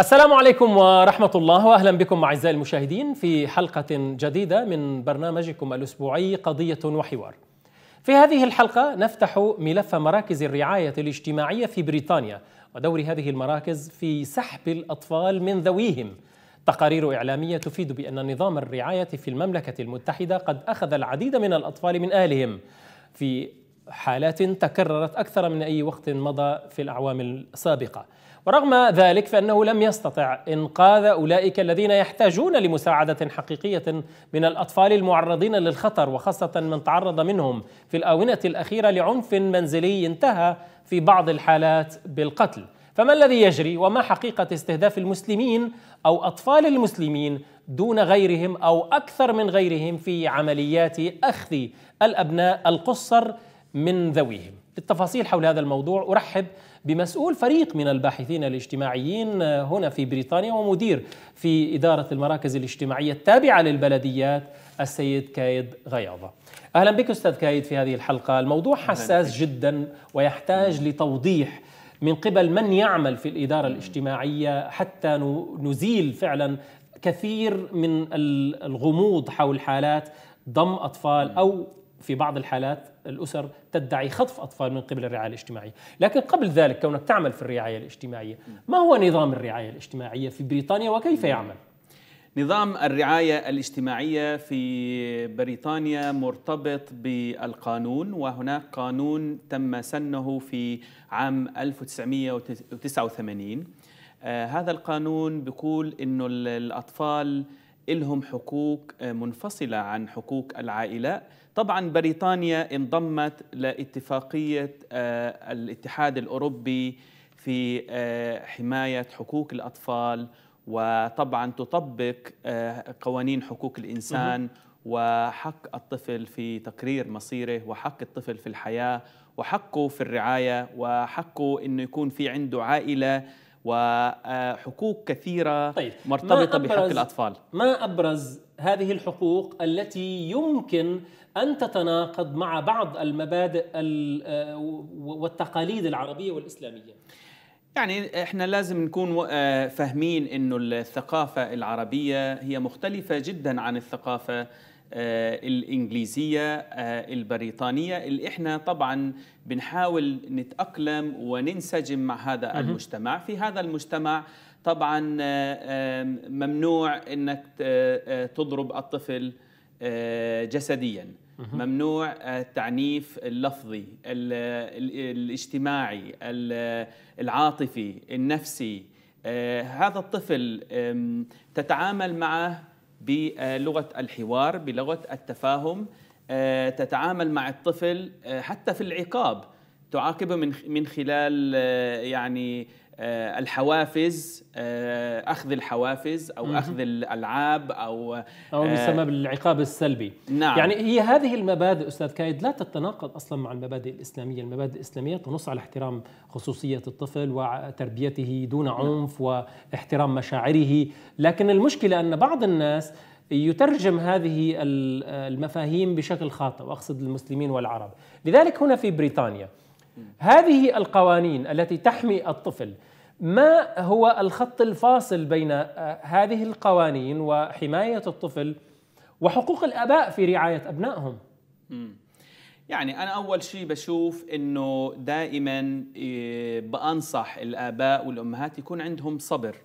السلام عليكم ورحمة الله وأهلا بكم أعزائي المشاهدين في حلقة جديدة من برنامجكم الأسبوعي قضية وحوار. في هذه الحلقة نفتح ملف مراكز الرعاية الاجتماعية في بريطانيا ودور هذه المراكز في سحب الأطفال من ذويهم. تقارير إعلامية تفيد بأن نظام الرعاية في المملكة المتحدة قد أخذ العديد من الأطفال من أهلهم في حالات تكررت أكثر من أي وقت مضى في الأعوام السابقة. ورغم ذلك فانه لم يستطع انقاذ اولئك الذين يحتاجون لمساعده حقيقيه من الاطفال المعرضين للخطر وخاصه من تعرض منهم في الاونه الاخيره لعنف منزلي انتهى في بعض الحالات بالقتل. فما الذي يجري وما حقيقه استهداف المسلمين او اطفال المسلمين دون غيرهم او اكثر من غيرهم في عمليات اخذ الابناء القصر من ذويهم؟ التفاصيل حول هذا الموضوع أرحب بمسؤول فريق من الباحثين الاجتماعيين آه، هنا في بريطانيا ومدير في إدارة المراكز الاجتماعية التابعة للبلديات السيد كايد غياضة أهلا بك أستاذ كايد في هذه الحلقة الموضوع حساس جدا ويحتاج لتوضيح من قبل من يعمل في الإدارة الاجتماعية حتى نزيل فعلا كثير من الغموض حول حالات ضم أطفال أو في بعض الحالات الأسر تدعي خطف أطفال من قبل الرعاية الاجتماعية لكن قبل ذلك كونك تعمل في الرعاية الاجتماعية ما هو نظام الرعاية الاجتماعية في بريطانيا وكيف يعمل؟ نظام الرعاية الاجتماعية في بريطانيا مرتبط بالقانون وهناك قانون تم سنه في عام 1989 آه هذا القانون بيقول انه الأطفال لهم حقوق آه، منفصلة عن حقوق العائلة طبعا بريطانيا انضمت لاتفاقية آه، الاتحاد الأوروبي في آه، حماية حقوق الأطفال وطبعا تطبق آه، قوانين حقوق الإنسان وحق الطفل في تقرير مصيره وحق الطفل في الحياة وحقه في الرعاية وحقه أنه يكون في عنده عائلة وحقوق كثيرة طيب. مرتبطة بحق الأطفال ما أبرز هذه الحقوق التي يمكن أن تتناقض مع بعض المبادئ آه، والتقاليد العربية والإسلامية يعني احنا لازم نكون آه، فاهمين انه الثقافه العربيه هي مختلفه جدا عن الثقافه آه، الانجليزيه البريطانيه اللي احنا طبعا بنحاول نتاقلم وننسجم مع هذا المجتمع في هذا المجتمع طبعا ممنوع انك تضرب الطفل آه، جسديا ممنوع التعنيف اللفظي الاجتماعي العاطفي النفسي آه، هذا الطفل تتعامل معه بلغة الحوار بلغة التفاهم آه، تتعامل مع الطفل حتى في العقاب تعاقبه من من خلال يعني آه، الحوافز آه، اخذ الحوافز او اخذ الالعاب او او ما آه، يسمى بالعقاب السلبي نعم يعني هي هذه المبادئ استاذ كايد لا تتناقض اصلا مع المبادئ الاسلاميه، المبادئ الاسلاميه تنص على احترام خصوصيه الطفل وتربيته دون نعم. عنف واحترام مشاعره، لكن المشكله ان بعض الناس يترجم هذه المفاهيم بشكل خاطئ واقصد المسلمين والعرب، لذلك هنا في بريطانيا هذه القوانين التي تحمي الطفل ما هو الخط الفاصل بين آه، هذه القوانين وحماية الطفل وحقوق الآباء في رعاية أبنائهم؟ يعني أنا أول شيء بشوف إنه دائما إيه، بأنصح الآباء والأمهات يكون عندهم صبر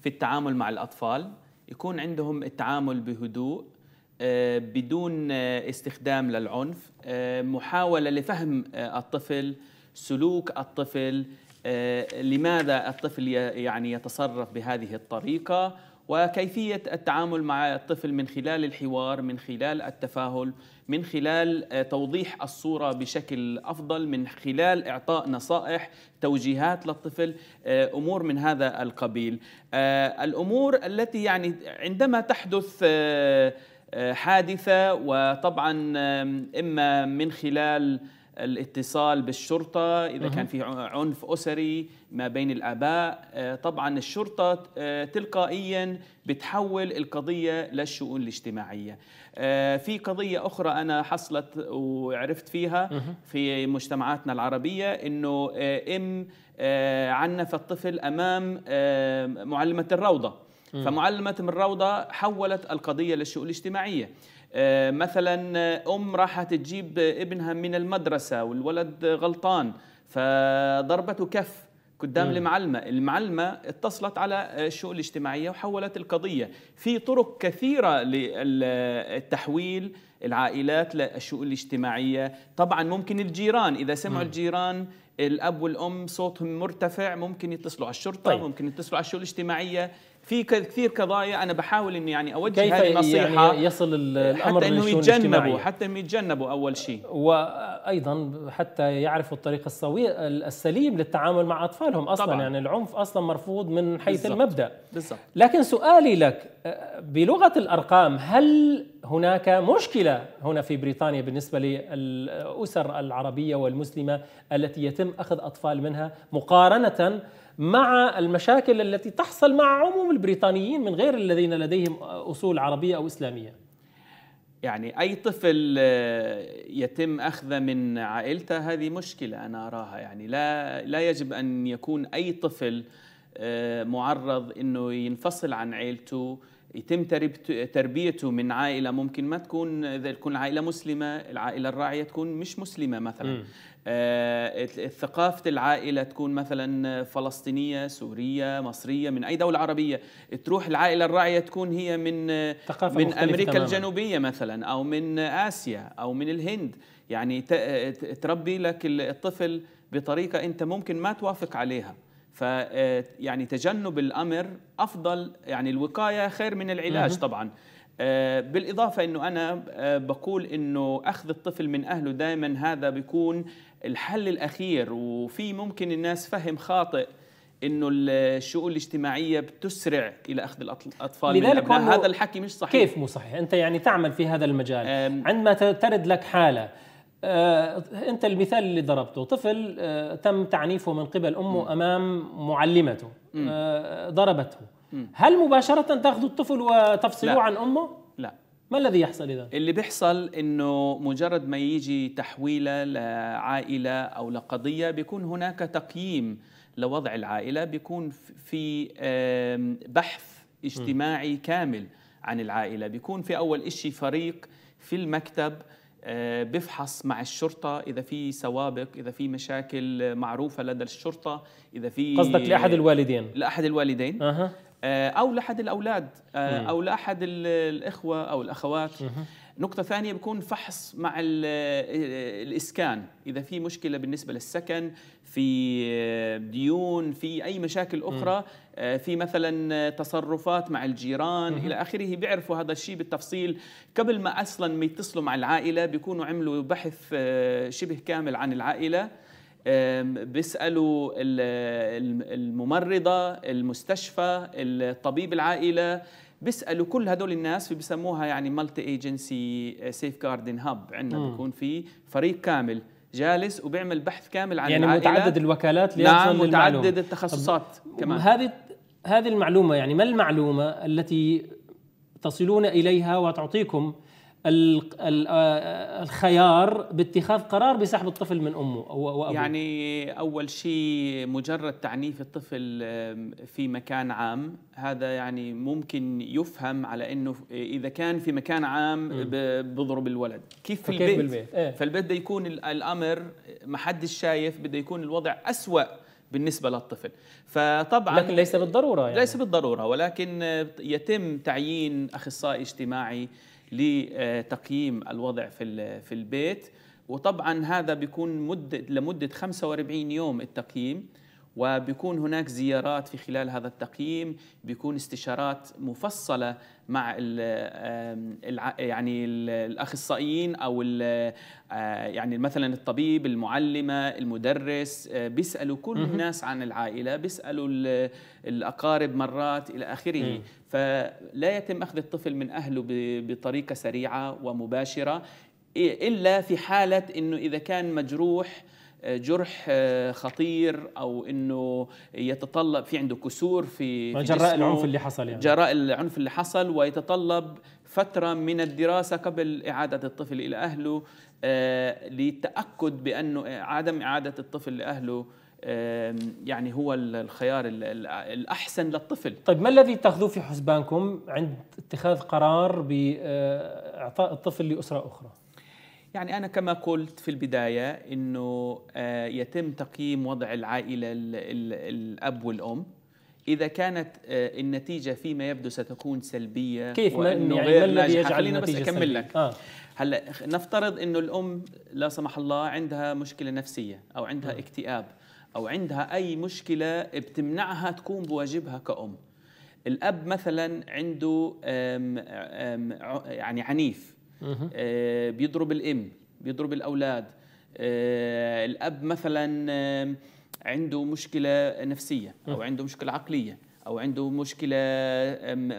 في التعامل مع الأطفال يكون عندهم التعامل بهدوء آه، بدون آه، استخدام للعنف محاولة لفهم الطفل سلوك الطفل آه، لماذا الطفل يعني يتصرف بهذه الطريقة وكيفية التعامل مع الطفل من خلال الحوار من خلال التفاهل من خلال آه، توضيح الصورة بشكل أفضل من خلال إعطاء نصائح توجيهات للطفل آه، أمور من هذا القبيل الأمور التي يعني عندما تحدث حادثة وطبعا إما من خلال الاتصال بالشرطة إذا كان في عنف أسري ما بين الآباء آه، طبعا الشرطة آه، تلقائيا بتحول القضية للشؤون الاجتماعية آه، في قضية أخرى أنا حصلت وعرفت فيها في مجتمعاتنا العربية أنه إم عنف الطفل أمام معلمة الروضة فمعلمة الروضة حولت القضية للشؤون الاجتماعية آه، مثلا آه، ام راح تجيب ابنها من المدرسه والولد غلطان فضربته كف قدام مم. المعلمة المعلمة اتصلت على الشؤون الاجتماعية وحولت القضية في طرق كثيرة للتحويل العائلات للشؤون الاجتماعية طبعا ممكن الجيران إذا سمعوا مم. الجيران الأب والأم صوتهم مرتفع ممكن يتصلوا على الشرطة طيب. ممكن يتصلوا على الشؤون الاجتماعية في كثير قضايا انا بحاول اني يعني اوجه كيف هذه يعني النصيحه يعني يصل الامر حتى انهم يتجنبوا حتى انهم يتجنبوا اول شيء وايضا حتى يعرفوا الطريق السوي السليم للتعامل مع اطفالهم اصلا طبعا. يعني العنف اصلا مرفوض من حيث بالزبط. المبدا بالزبط. لكن سؤالي لك آه، بلغه الارقام هل هناك مشكله هنا في بريطانيا بالنسبه للاسر العربيه والمسلمه التي يتم اخذ اطفال منها مقارنه مع المشاكل التي تحصل مع عموم البريطانيين من غير الذين لديهم اصول عربيه او اسلاميه. يعني اي طفل يتم اخذه من عائلته هذه مشكله انا اراها يعني لا لا يجب ان يكون اي طفل آه، معرض انه ينفصل عن عائلته يتم تربيته من عائلة ممكن ما تكون إذا تكون العائلة مسلمة العائلة الراعية تكون مش مسلمة مثلا آه ثقافة العائلة تكون مثلا فلسطينية سورية مصرية من أي دولة عربية تروح العائلة الراعية تكون هي من من أمريكا تماما. الجنوبية مثلا أو من آسيا أو من الهند يعني تربي لك الطفل بطريقة أنت ممكن ما توافق عليها ف آه، يعني تجنب الامر افضل يعني الوقايه خير من العلاج طبعا آه، بالإضافة أنه أنا آه، بقول أنه أخذ الطفل من أهله دائما هذا بيكون الحل الأخير وفي ممكن الناس فهم خاطئ انه الشؤون الاجتماعيه بتسرع الى اخذ الاطفال لذلك من هذا الحكي مش صحيح كيف مو صحيح انت يعني تعمل في هذا المجال عندما ترد لك حاله آه، انت المثال اللي ضربته طفل آه، تم تعنيفه من قبل امه م. امام معلمته م. آه، ضربته م. هل مباشره تاخذوا الطفل وتفصلوه لا. عن امه لا ما الذي يحصل اذا اللي بيحصل انه مجرد ما يجي تحويله لعائله او لقضيه بيكون هناك تقييم لوضع العائله بيكون في بحث اجتماعي كامل عن العائله بيكون في اول شيء فريق في المكتب آه، بفحص مع الشرطة إذا في سوابق إذا في مشاكل معروفة لدى الشرطة إذا في قصدك لأحد الوالدين لأحد الوالدين أه. أو لأحد الأولاد آه، أو لأحد الإخوة أو الأخوات أه. نقطة ثانية بكون فحص مع الإسكان إذا في مشكلة بالنسبة للسكن في آه، ديون في أي مشاكل أخرى آه، في مثلا تصرفات مع الجيران إلى آخره بيعرفوا هذا الشيء بالتفصيل قبل ما أصلا ما يتصلوا مع العائلة بيكونوا عملوا بحث آه، شبه كامل عن العائلة بيسالوا الممرضه المستشفى الطبيب العائله بيسالوا كل هدول الناس في بسموها يعني مالتي ايجنسي سيف جاردن هاب عندنا بيكون في فريق كامل جالس وبيعمل بحث كامل عن يعني العائلة. متعدد الوكالات نعم متعدد المعلومة. التخصصات كمان هذه هذه المعلومه يعني ما المعلومه التي تصلون اليها وتعطيكم الخيار باتخاذ قرار بسحب الطفل من امه او وابوه يعني اول شيء مجرد تعنيف الطفل في مكان عام هذا يعني ممكن يفهم على انه اذا كان في مكان عام بضرب الولد كيف في البيت, بالبيت. إيه؟ فالبيت بده يكون الامر ما حدش شايف بده يكون الوضع اسوأ بالنسبه للطفل فطبعا لكن ليس بالضروره يعني. ليس بالضروره ولكن يتم تعيين اخصائي اجتماعي لتقييم الوضع في في البيت وطبعا هذا بيكون مدة لمدة 45 يوم التقييم وبيكون هناك زيارات في خلال هذا التقييم بيكون استشارات مفصله مع ال يعني الـ الاخصائيين او ال يعني مثلا الطبيب المعلمه المدرس بيسالوا كل الناس عن العائله بيسالوا الاقارب مرات الى اخره فلا يتم أخذ الطفل من أهله بطريقة سريعة ومباشرة إلا في حالة أنه إذا كان مجروح آه، جرح آه، خطير او انه يتطلب في عنده كسور في جراء العنف اللي حصل يعني جراء العنف اللي حصل ويتطلب فتره من الدراسه قبل اعاده الطفل الى اهله للتاكد آه، بانه عدم اعاده الطفل لاهله يعني هو الخيار الأحسن للطفل طيب ما الذي تاخذوه في حسبانكم عند اتخاذ قرار بإعطاء آه، الطفل لأسرة أخرى؟ يعني أنا كما قلت في البداية أنه آه، يتم تقييم وضع العائلة الأب والأم إذا كانت آه، النتيجة فيما يبدو ستكون سلبية كيف ما يعني غير يجعل خلينا بس أكمل لك آه. هلا نفترض أنه الأم لا سمح الله عندها مشكلة نفسية أو عندها آه. اكتئاب أو عندها أي مشكلة بتمنعها تقوم بواجبها كأم الأب مثلا عنده أم أم يعني عنيف آه، بيضرب الأم بيضرب الأولاد آه، الأب مثلا عنده مشكلة نفسية أو عنده مشكلة عقلية او عنده مشكله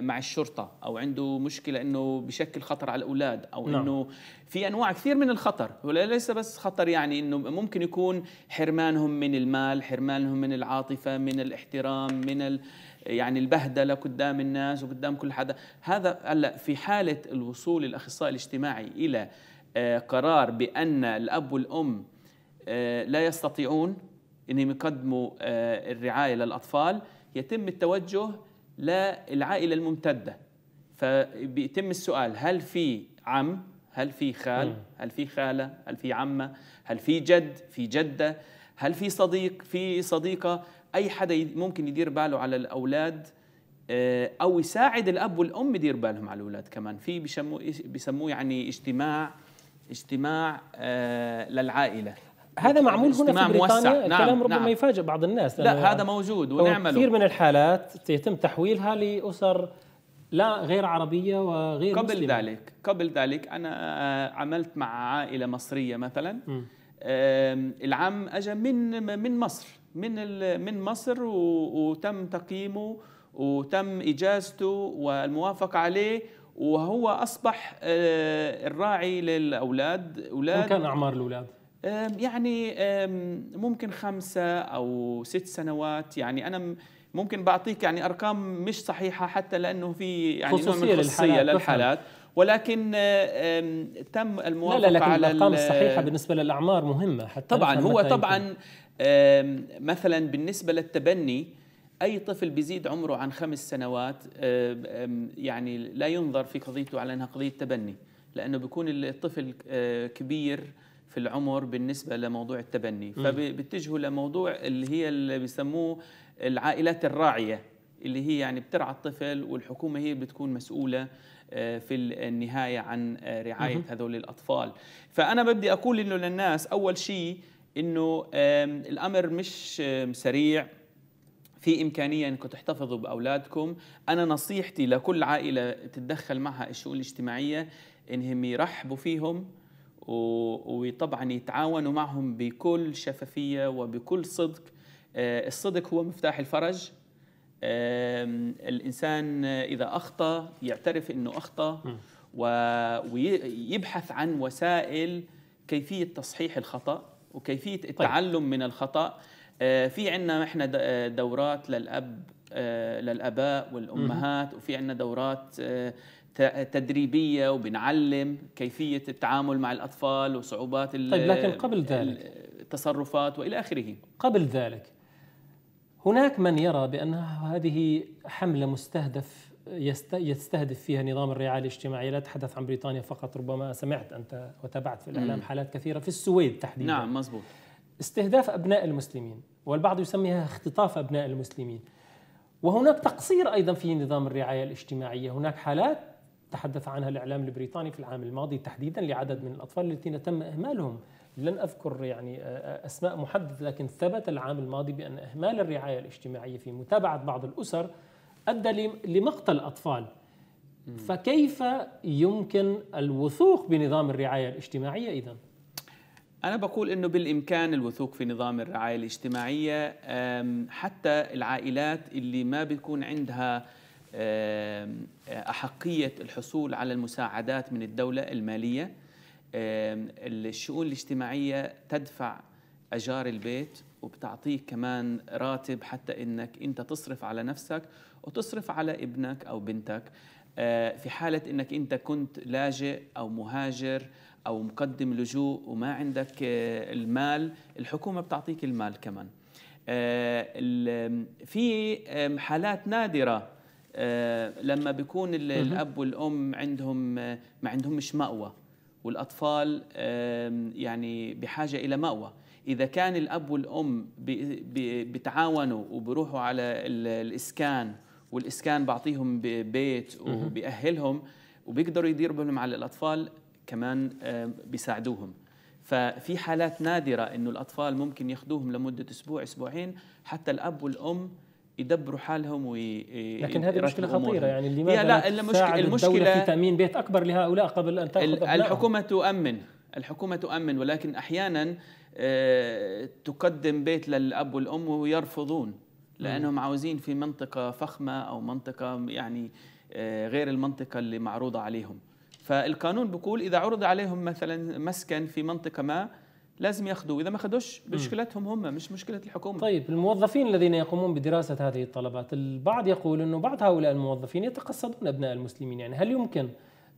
مع الشرطه او عنده مشكله انه بشكل خطر على الاولاد او نعم. انه في انواع كثير من الخطر وليس بس خطر يعني انه ممكن يكون حرمانهم من المال حرمانهم من العاطفه من الاحترام من ال يعني البهدله قدام الناس وقدام كل حدا هذا هلا في حاله الوصول الاخصائي الاجتماعي الى آه، قرار بان الاب والام آه، لا يستطيعون انهم يقدموا آه، الرعايه للاطفال يتم التوجه للعائله الممتده فبيتم السؤال هل في عم هل في خال هل في خاله هل في عمه هل في جد في جده هل في صديق في صديقه اي حدا ممكن يدير باله على الاولاد آه، او يساعد الاب والام يدير بالهم على الاولاد كمان في بيسموه بيسموه يعني اجتماع اجتماع آه، للعائله هذا معمول هنا في بريطانيا موسع. الكلام نعم، ربما نعم. يفاجئ بعض الناس لا هذا موجود ونعمله كثير من الحالات يتم تحويلها لأسر لا غير عربية وغير قبل مسلمة. ذلك قبل ذلك أنا آه، عملت مع عائلة مصرية مثلا م. العم اجى من من مصر من من مصر وتم تقييمه وتم إجازته والموافقة عليه وهو أصبح آه، الراعي للأولاد أولاد كان أعمار الأولاد يعني ممكن خمسة أو ست سنوات يعني أنا ممكن بعطيك يعني أرقام مش صحيحة حتى لأنه في يعني خصوصية نوع خصوصية للحالات ولكن تم الموافقة لا لا لكن على الأرقام الصحيحة بالنسبة للأعمار مهمة حتى طبعا هو طبعا مثلا بالنسبة للتبني أي طفل بيزيد عمره عن خمس سنوات يعني لا ينظر في قضيته على أنها قضية تبني لأنه بيكون الطفل أه، كبير في العمر بالنسبه لموضوع التبني فبيتجهوا لموضوع اللي هي اللي بيسموه العائلات الراعيه اللي هي يعني بترعى الطفل والحكومه هي بتكون مسؤوله آه، في النهايه عن آه، رعايه هذول الاطفال فانا بدي اقول انه للناس اول شيء انه الامر مش سريع في امكانيه انكم تحتفظوا باولادكم انا نصيحتي لكل عائله تتدخل معها الشؤون الاجتماعيه انهم يرحبوا فيهم وطبعا يتعاونوا معهم بكل شفافية وبكل صدق آه، الصدق هو مفتاح الفرج الإنسان إذا أخطأ يعترف أنه أخطأ ويبحث عن وسائل كيفية تصحيح الخطأ وكيفية طيب. التعلم من الخطأ آه، في عندنا احنا دورات للأب آه، للاباء والامهات وفي عندنا دورات تدريبيه وبنعلم كيفيه التعامل مع الاطفال وصعوبات طيب لكن قبل ذلك التصرفات والى اخره قبل ذلك هناك من يرى بان هذه حمله مستهدف يستهدف فيها نظام الرعايه الاجتماعيه لا اتحدث عن بريطانيا فقط ربما سمعت انت وتابعت في الاعلام حالات كثيره في السويد تحديدا نعم مزبوط استهداف ابناء المسلمين والبعض يسميها اختطاف ابناء المسلمين وهناك تقصير ايضا في نظام الرعايه الاجتماعيه هناك حالات تحدث عنها الإعلام البريطاني في العام الماضي تحديدا لعدد من الأطفال الذين تم إهمالهم لن أذكر يعني آه، آه، أسماء محددة لكن ثبت العام الماضي بأن إهمال الرعاية الاجتماعية في متابعة بعض الأسر أدى لمقتل أطفال فكيف يمكن الوثوق بنظام الرعاية الاجتماعية إذا؟ أنا بقول أنه بالإمكان الوثوق في نظام الرعاية الاجتماعية حتى العائلات اللي ما بيكون عندها آه، أحقية الحصول على المساعدات من الدولة المالية الشؤون الاجتماعية تدفع أجار البيت وبتعطيك كمان راتب حتى إنك أنت تصرف على نفسك وتصرف على ابنك أو بنتك آه، في حالة إنك أنت كنت لاجئ أو مهاجر أو مقدم لجوء وما عندك آه، المال الحكومة بتعطيك المال كمان في حالات نادرة آه، لما بيكون الاب والام عندهم آه، ما عندهمش مأوى والاطفال يعني بحاجه الى مأوى اذا كان الاب والام بيتعاونوا وبيروحوا على الاسكان والاسكان بعطيهم بيت وبيأهلهم وبيقدروا يديروا بالهم على الاطفال كمان بيساعدوهم ففي حالات نادره انه الاطفال ممكن ياخذوهم لمده اسبوع اسبوعين حتى الاب والام يدبروا حالهم وي... لكن هذه مشكله خطيره يعني لماذا لا المشكله المشكله في تامين بيت اكبر لهؤلاء قبل ان تاخذ نعم. الحكومه تؤمن الحكومه تؤمن ولكن احيانا آه، تقدم بيت للاب والام ويرفضون لانهم عاوزين في منطقه فخمه او منطقه يعني آه، غير المنطقه اللي معروضه عليهم فالقانون بيقول اذا عرض عليهم مثلا مسكن في منطقه ما لازم ياخذوا اذا ما اخذوش مشكلتهم هم مش مشكله الحكومه طيب الموظفين الذين يقومون بدراسه هذه الطلبات البعض يقول انه بعض هؤلاء الموظفين يتقصدون ابناء المسلمين يعني هل يمكن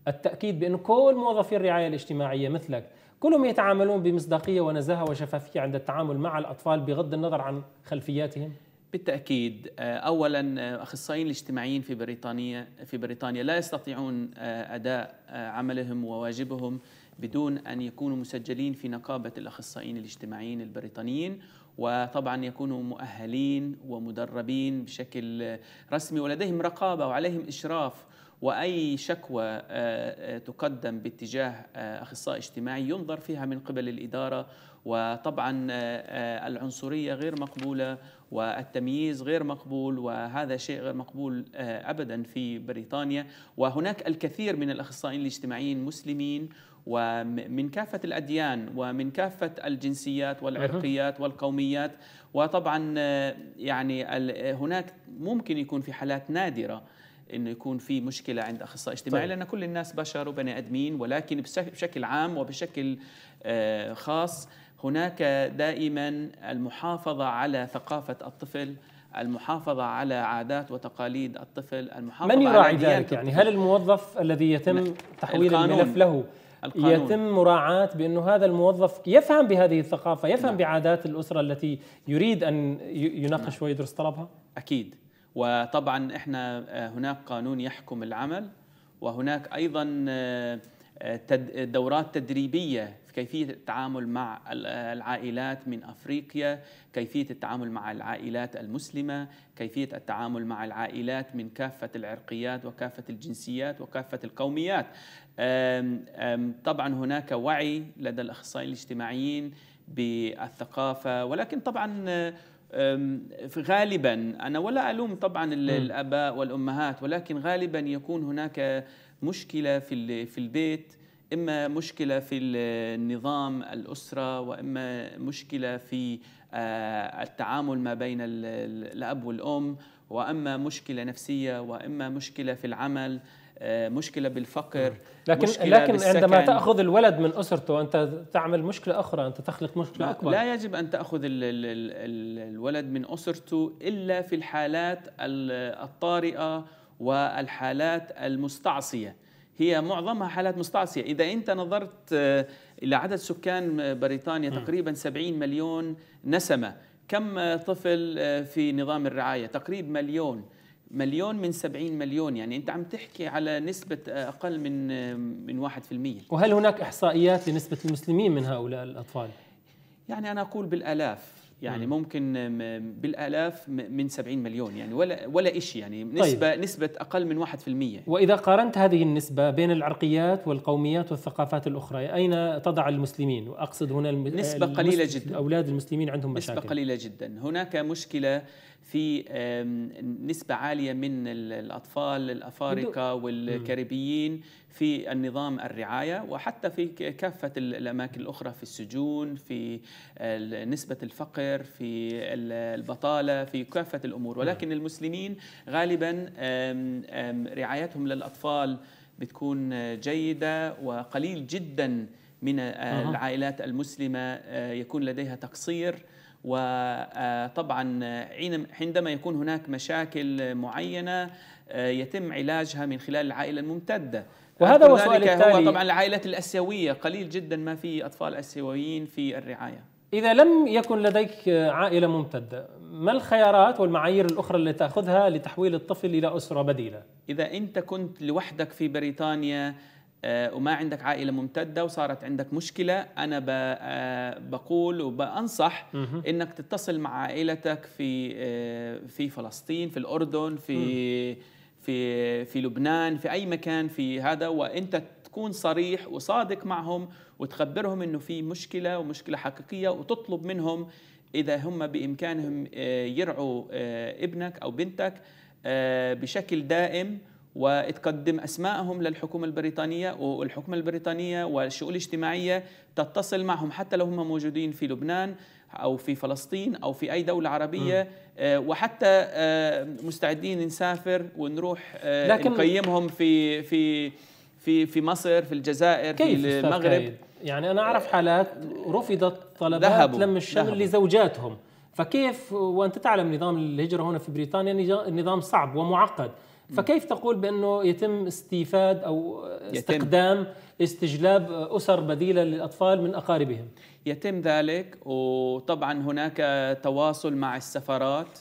التاكيد بانه كل موظفي الرعايه الاجتماعيه مثلك كلهم يتعاملون بمصداقيه ونزاهه وشفافيه عند التعامل مع الاطفال بغض النظر عن خلفياتهم بالتاكيد آه، اولا آه، اخصائيين الاجتماعيين في بريطانيا في بريطانيا لا يستطيعون آه، اداء عملهم وواجبهم بدون أن يكونوا مسجلين في نقابة الأخصائيين الاجتماعيين البريطانيين وطبعا يكونوا مؤهلين ومدربين بشكل رسمي ولديهم رقابة وعليهم إشراف واي شكوى آه، آه، تقدم باتجاه آه، اخصائي اجتماعي ينظر فيها من قبل الاداره وطبعا العنصريه غير مقبوله والتمييز غير مقبول وهذا شيء غير مقبول ابدا في بريطانيا وهناك الكثير من الاخصائيين الاجتماعيين مسلمين ومن كافة الأديان ومن كافة الجنسيات والعرقيات والقوميات وطبعا يعني هناك ممكن يكون في حالات نادرة انه يكون في مشكله عند اخصائي اجتماعي طيب. لان كل الناس بشر وبني ادمين ولكن بشكل عام وبشكل آه، خاص هناك دائما المحافظه على ثقافه الطفل المحافظة على عادات وتقاليد الطفل المحافظة من يراعي ذلك يعني هل الموظف الذي يتم نعم. تحويل القانون. الملف له القانون. يتم مراعاة بأنه هذا الموظف يفهم بهذه الثقافة يفهم نعم. بعادات الأسرة التي يريد أن يناقش نعم. ويدرس طلبها أكيد وطبعا احنا آه، هناك قانون يحكم العمل وهناك ايضا آه، آه، دورات تدريبيه في كيفيه التعامل مع العائلات من افريقيا، كيفيه التعامل مع العائلات المسلمه، كيفيه التعامل مع العائلات من كافه العرقيات وكافه الجنسيات وكافه القوميات. طبعا هناك وعي لدى الاخصائيين الاجتماعيين بالثقافه ولكن طبعا غالبا انا ولا الوم طبعا الاباء والامهات ولكن غالبا يكون هناك مشكله في في البيت اما مشكله في النظام الاسره واما مشكله في آه، التعامل ما بين الاب والام واما مشكله نفسيه واما مشكله في العمل آه، مشكله بالفقر لكن مشكلة لكن بالسكن. عندما تاخذ الولد من اسرته انت تعمل مشكله اخرى انت تخلق مشكله اكبر لا يجب ان تاخذ الولد من اسرته الا في الحالات الطارئه والحالات المستعصيه هي معظمها حالات مستعصيه اذا انت نظرت آه، الى عدد سكان بريطانيا تقريبا 70 مليون نسمه كم طفل آه، في نظام الرعاية تقريب مليون مليون من سبعين مليون يعني انت عم تحكي على نسبه آه، اقل من آه، من المية وهل هناك احصائيات لنسبه المسلمين من هؤلاء الاطفال يعني انا اقول بالالاف يعني ممكن بالالاف من 70 مليون يعني ولا ولا شيء يعني طيب. نسبه طيب. نسبه اقل من 1% واذا قارنت هذه النسبه بين العرقيات والقوميات والثقافات الاخرى اين تضع المسلمين واقصد هنا الم... نسبه قليله جدا اولاد المسلمين عندهم مشاكل نسبه قليله جدا هناك مشكله في نسبه عاليه من الاطفال الافارقه والكاريبيين في النظام الرعاية وحتى في كافة الأماكن الأخرى في السجون في نسبة الفقر في البطالة في كافة الأمور نعم. ولكن المسلمين غالبا رعايتهم للأطفال بتكون جيدة وقليل جدا من العائلات المسلمة آه، يكون لديها تقصير وطبعا آه، عندما يكون هناك مشاكل معينه آه، يتم علاجها من خلال العائله الممتده وهذا هو السؤال التالي هو طبعا العائلات الاسيويه قليل جدا ما في اطفال اسيويين في الرعايه اذا لم يكن لديك عائله ممتده ما الخيارات والمعايير الاخرى اللي تاخذها لتحويل الطفل الى اسره بديله اذا انت كنت لوحدك في بريطانيا آه، وما عندك عائلة ممتدة وصارت عندك مشكلة أنا آه، بقول وبأنصح إنك تتصل مع عائلتك في آه، في فلسطين في الأردن في في في لبنان في اي مكان في هذا وانت تكون صريح وصادق معهم وتخبرهم انه في مشكله ومشكله حقيقيه وتطلب منهم اذا هم بامكانهم آه، يرعوا آه، ابنك او بنتك آه، بشكل دائم وتقدم اسمائهم للحكومه البريطانيه والحكومه البريطانيه والشؤون الاجتماعيه تتصل معهم حتى لو هم موجودين في لبنان أو في فلسطين أو في أي دولة عربية آه، وحتى آه، مستعدين نسافر ونروح آه، لكن نقيمهم في في في في مصر في الجزائر في المغرب يعني أنا أعرف حالات رفضت طلبات لم الشمل لزوجاتهم فكيف وانت تعلم نظام الهجره هنا في بريطانيا نظام صعب ومعقد فكيف تقول بانه يتم استيفاد او استقدام يتم. استجلاب أسر بديلة للأطفال من أقاربهم يتم ذلك وطبعا هناك تواصل مع السفارات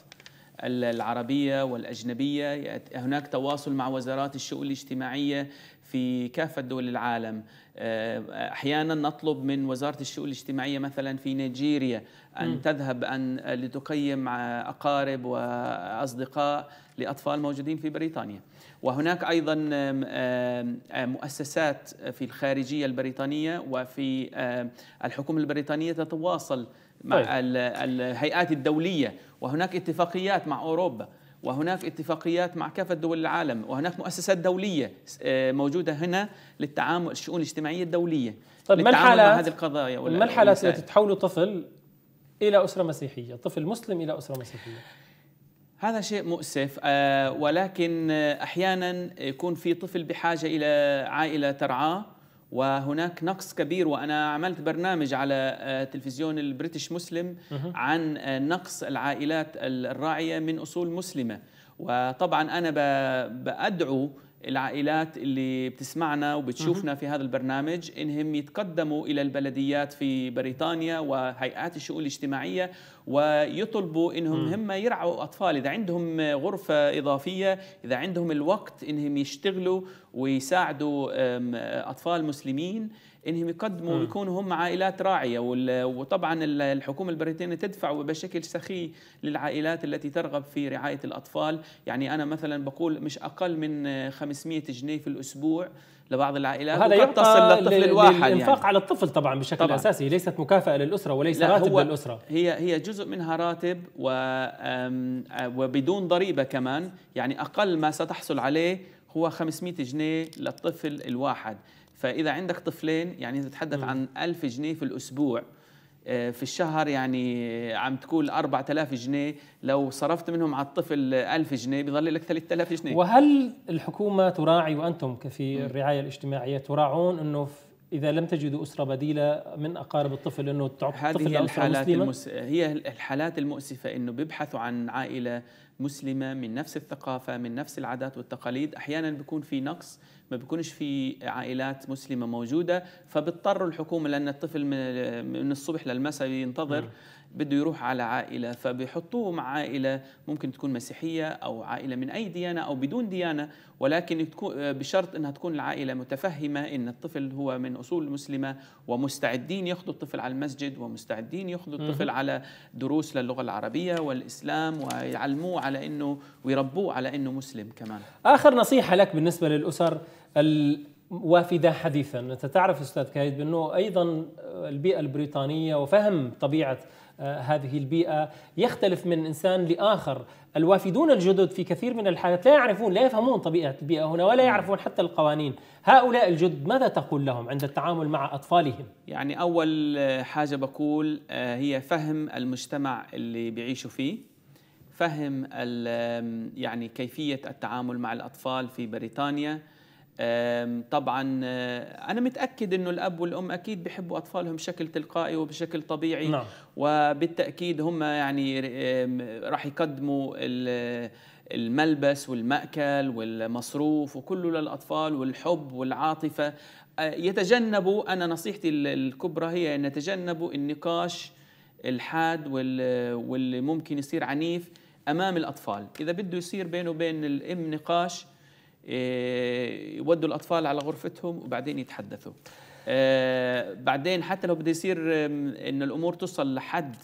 العربية والأجنبية هناك تواصل مع وزارات الشؤون الاجتماعية في كافة دول العالم آه، أحيانا نطلب من وزارة الشؤون الاجتماعية مثلا في نيجيريا أن م. تذهب أن لتقيم أقارب وأصدقاء لأطفال موجودين في بريطانيا وهناك أيضا مؤسسات في الخارجية البريطانية وفي الحكومة البريطانية تتواصل مع طيب. الهيئات الدولية وهناك اتفاقيات مع أوروبا وهناك اتفاقيات مع كافة دول العالم وهناك مؤسسات دولية آه، موجودة هنا للتعامل الشؤون الاجتماعية الدولية طيب ما الحالات هذه القضايا ما الحالات التي تحول طفل إلى أسرة مسيحية طفل مسلم إلى أسرة مسيحية هذا شيء مؤسف آه، ولكن احيانا يكون في طفل بحاجه الى عائله ترعاه وهناك نقص كبير وانا عملت برنامج على آه، تلفزيون البريتش مسلم عن آه، نقص العائلات الراعيه من اصول مسلمه وطبعا انا بادعو العائلات اللي بتسمعنا وبتشوفنا في هذا البرنامج انهم يتقدموا الى البلديات في بريطانيا وهيئات الشؤون الاجتماعيه ويطلبوا انهم هم يرعوا اطفال اذا عندهم غرفه اضافيه اذا عندهم الوقت انهم يشتغلوا ويساعدوا اطفال مسلمين انهم يقدموا ويكونوا هم عائلات راعيه وطبعا الحكومه البريطانيه تدفع بشكل سخي للعائلات التي ترغب في رعايه الاطفال يعني انا مثلا بقول مش اقل من 500 جنيه في الاسبوع لبعض العائلات هذا وقد تصل للطفل الواحد الانفاق يعني. على الطفل طبعا بشكل طبعا. اساسي ليست مكافاه للاسره وليس راتب للاسره هي هي جزء منها راتب و آه، وبدون ضريبه كمان يعني اقل ما ستحصل عليه هو 500 جنيه للطفل الواحد فاذا عندك طفلين يعني نتحدث عن ألف جنيه في الاسبوع آه، في الشهر يعني عم تقول 4000 جنيه لو صرفت منهم على الطفل 1000 جنيه بيضل لك 3000 جنيه وهل الحكومه تراعي وانتم في الرعايه الاجتماعيه تراعون انه اذا لم تجدوا اسره بديله من اقارب الطفل انه تعطي هذه الحالات المس... هي الحالات المؤسفه انه بيبحثوا عن عائله مسلمه من نفس الثقافه من نفس العادات والتقاليد احيانا بيكون في نقص ما بيكونش في عائلات مسلمه موجوده فبيضطروا الحكومه لان الطفل من الصبح للمساء ينتظر م. بده يروح على عائله فبيحطوه مع عائله ممكن تكون مسيحيه او عائله من اي ديانه او بدون ديانه ولكن تكون بشرط انها تكون العائله متفهمه ان الطفل هو من اصول مسلمه ومستعدين ياخذوا الطفل على المسجد ومستعدين ياخذوا الطفل على دروس للغه العربيه والاسلام ويعلموه على انه ويربوه على انه مسلم كمان. اخر نصيحه لك بالنسبه للاسر وافدة حديثا أنت تعرف أستاذ كايد بأنه أيضا البيئة البريطانية وفهم طبيعة آه، هذه البيئة يختلف من إنسان لآخر الوافدون الجدد في كثير من الحالات لا يعرفون لا يفهمون طبيعة البيئة هنا ولا يعرفون حتى القوانين هؤلاء الجدد ماذا تقول لهم عند التعامل مع أطفالهم؟ يعني أول حاجة بقول آه، هي فهم المجتمع اللي بيعيشوا فيه فهم يعني كيفية التعامل مع الأطفال في بريطانيا طبعا آه، انا متاكد انه الاب والام اكيد بيحبوا اطفالهم بشكل تلقائي وبشكل طبيعي نعم. وبالتاكيد هم يعني راح يقدموا الملبس والماكل والمصروف وكله للاطفال والحب والعاطفه آه، يتجنبوا انا نصيحتي الكبرى هي ان يتجنبوا النقاش الحاد واللي ممكن يصير عنيف امام الاطفال اذا بده يصير بينه وبين الام نقاش إيه، يودوا الاطفال على غرفتهم وبعدين يتحدثوا إيه، بعدين حتى لو بده يصير انه الامور توصل لحد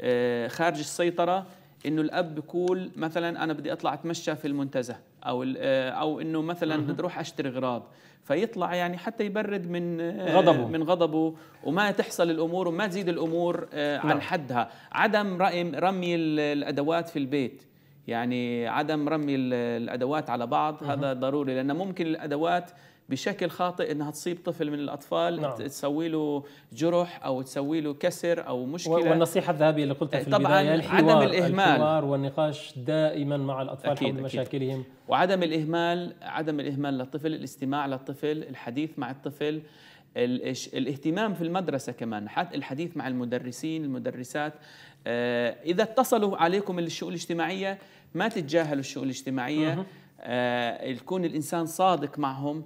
إيه، خارج السيطره انه الاب بيقول مثلا انا بدي اطلع اتمشى في المنتزه او او انه مثلا بدي اروح اشتري اغراض فيطلع يعني حتى يبرد من غضبه من غضبه وما تحصل الامور وما تزيد الامور عن نعم. حدها عدم رمي الادوات في البيت يعني عدم رمي الادوات على بعض هذا ضروري لان ممكن الادوات بشكل خاطئ انها تصيب طفل من الاطفال نعم. تسوي له جرح او تسوي له كسر او مشكله والنصيحه الذهبيه اللي قلتها في طبعا البدايه الحوار عدم الاهمال الحوار والنقاش دائما مع الاطفال أكيد حول أكيد مشاكلهم وعدم الاهمال عدم الاهمال للطفل الاستماع للطفل الحديث مع الطفل الاهتمام في المدرسه كمان الحديث مع المدرسين المدرسات آه، إذا اتصلوا عليكم الشؤون الاجتماعية ما تتجاهلوا الشؤون الاجتماعية آه، يكون الإنسان صادق معهم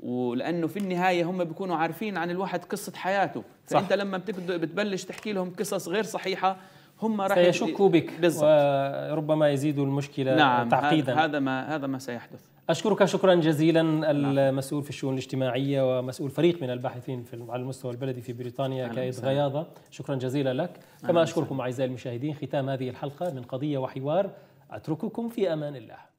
ولانه في النهايه هم بيكونوا عارفين عن الواحد قصه حياته صح. فانت لما بتبلش تحكي لهم قصص غير صحيحه هم راح سيشكوا بك بالزبط. وربما يزيدوا المشكله نعم تعقيدا هذا ما هذا ما سيحدث أشكرك شكرا جزيلا نعم. المسؤول في الشؤون الاجتماعية ومسؤول فريق من الباحثين في على المستوى البلدي في بريطانيا كايد غياضة شكرا جزيلا لك كما أشكركم أعزائي المشاهدين ختام هذه الحلقة من قضية وحوار أترككم في أمان الله